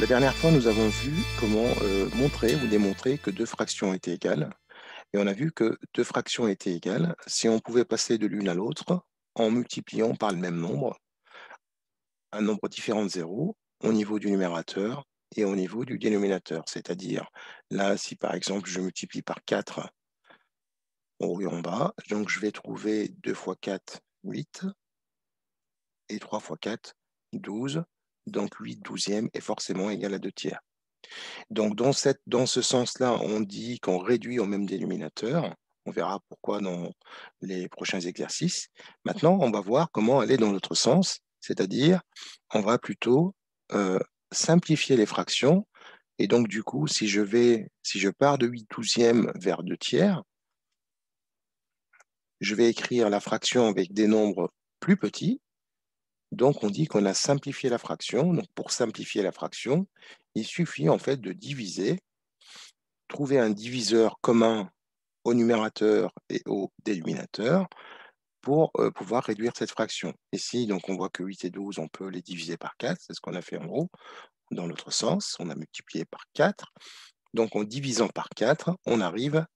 La dernière fois, nous avons vu comment euh, montrer ou démontrer que deux fractions étaient égales. Et on a vu que deux fractions étaient égales si on pouvait passer de l'une à l'autre en multipliant par le même nombre un nombre différent de zéro au niveau du numérateur et au niveau du dénominateur. C'est-à-dire, là, si par exemple je multiplie par 4 et en bas, donc je vais trouver 2 fois 4, 8, et 3 fois 4, 12, donc 8 douzièmes est forcément égal à 2 tiers. Donc dans, ce sens-là, on dit qu'on réduit au même dénominateur. On verra pourquoi dans les prochains exercices. Maintenant, on va voir comment aller dans l'autre sens, c'est-à-dire on va plutôt euh, simplifier les fractions. Et donc du coup, si je, si je pars de 8 douzièmes vers 2 tiers, je vais écrire la fraction avec des nombres plus petits, donc, on dit qu'on a simplifié la fraction. Donc, pour simplifier la fraction, il suffit en fait de diviser, trouver un diviseur commun au numérateur et au dénominateur pour euh, pouvoir réduire cette fraction. Ici, donc, on voit que 8 et 12, on peut les diviser par 4. C'est ce qu'on a fait en gros. Dans l'autre sens, on a multiplié par 4. Donc, en divisant par 4, on arrive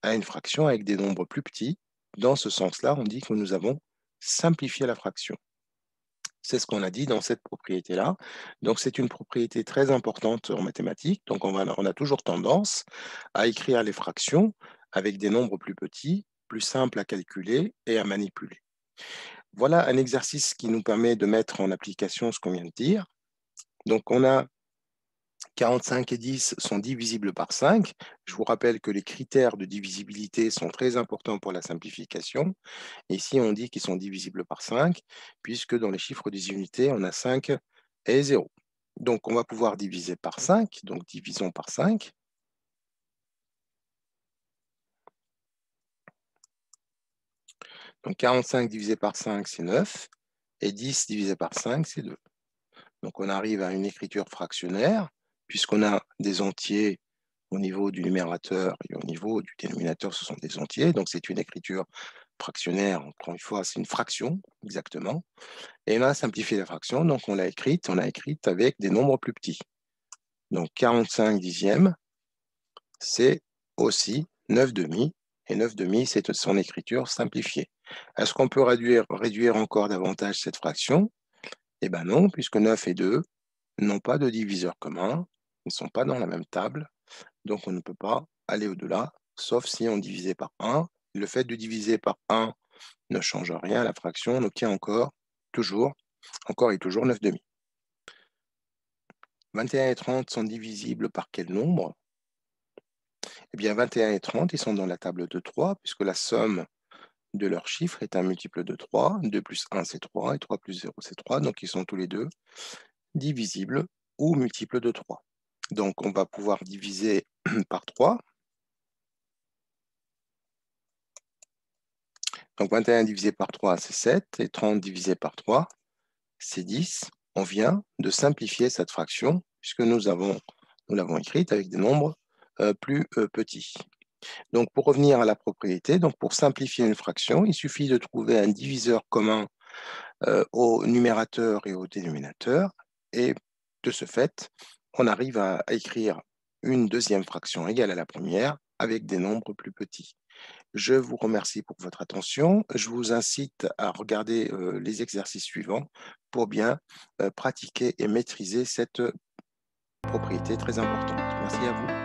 à une fraction avec des nombres plus petits. Dans ce sens-là, on dit que nous avons simplifié la fraction. C'est ce qu'on a dit dans cette propriété-là. Donc c'est une propriété très importante en mathématiques. Donc on, on a toujours tendance à écrire les fractions avec des nombres plus petits, plus simples à calculer et à manipuler. Voilà un exercice qui nous permet de mettre en application ce qu'on vient de dire. Donc on a 45 et 10 sont divisibles par 5. Je vous rappelle que les critères de divisibilité sont très importants pour la simplification. ici, on dit qu'ils sont divisibles par 5, puisque dans les chiffres des unités, on a 5 et 0. Donc, on va pouvoir diviser par 5, donc divisons par 5. Donc 45 divisé par 5, c'est 9, et 10 divisé par 5, c'est 2. Donc on arrive à une écriture fractionnaire puisqu'on a des entiers au niveau du numérateur et au niveau du dénominateur, ce sont des entiers. Donc c'est une écriture fractionnaire, encore une fois, c'est une fraction exactement. Et on a simplifié la fraction, donc on l'a écrite, on l'a écrite avec des nombres plus petits. Donc 45 dixièmes, c'est aussi 9 demi, et 9 demi, c'est son écriture simplifiée. Est-ce qu'on peut réduire, réduire encore davantage cette fraction Eh bien non, puisque 9 et 2, n'ont pas de diviseur commun, ils ne sont pas dans la même table, donc on ne peut pas aller au-delà, sauf si on divisait par 1. Le fait de diviser par 1 ne change rien à la fraction, on obtient encore, toujours, encore et toujours 9 demi. 21 et 30 sont divisibles par quel nombre Eh bien, 21 et 30, ils sont dans la table de 3, puisque la somme de leurs chiffres est un multiple de 3. 2 plus 1, c'est 3, et 3 plus 0, c'est 3, donc ils sont tous les deux divisible ou multiple de 3. Donc on va pouvoir diviser par 3. Donc 21 divisé par 3, c'est 7, et 30 divisé par 3, c'est 10. On vient de simplifier cette fraction, puisque nous nous l'avons écrite avec des nombres euh, plus euh, petits. Donc pour revenir à la propriété, donc pour simplifier une fraction, il suffit de trouver un diviseur commun euh, au numérateur et au dénominateur, et de ce fait, on arrive à, écrire une deuxième fraction égale à la première avec des nombres plus petits. Je vous remercie pour votre attention. Je vous incite à regarder euh, les exercices suivants pour bien euh, pratiquer et maîtriser cette euh, propriété très importante. Merci à vous.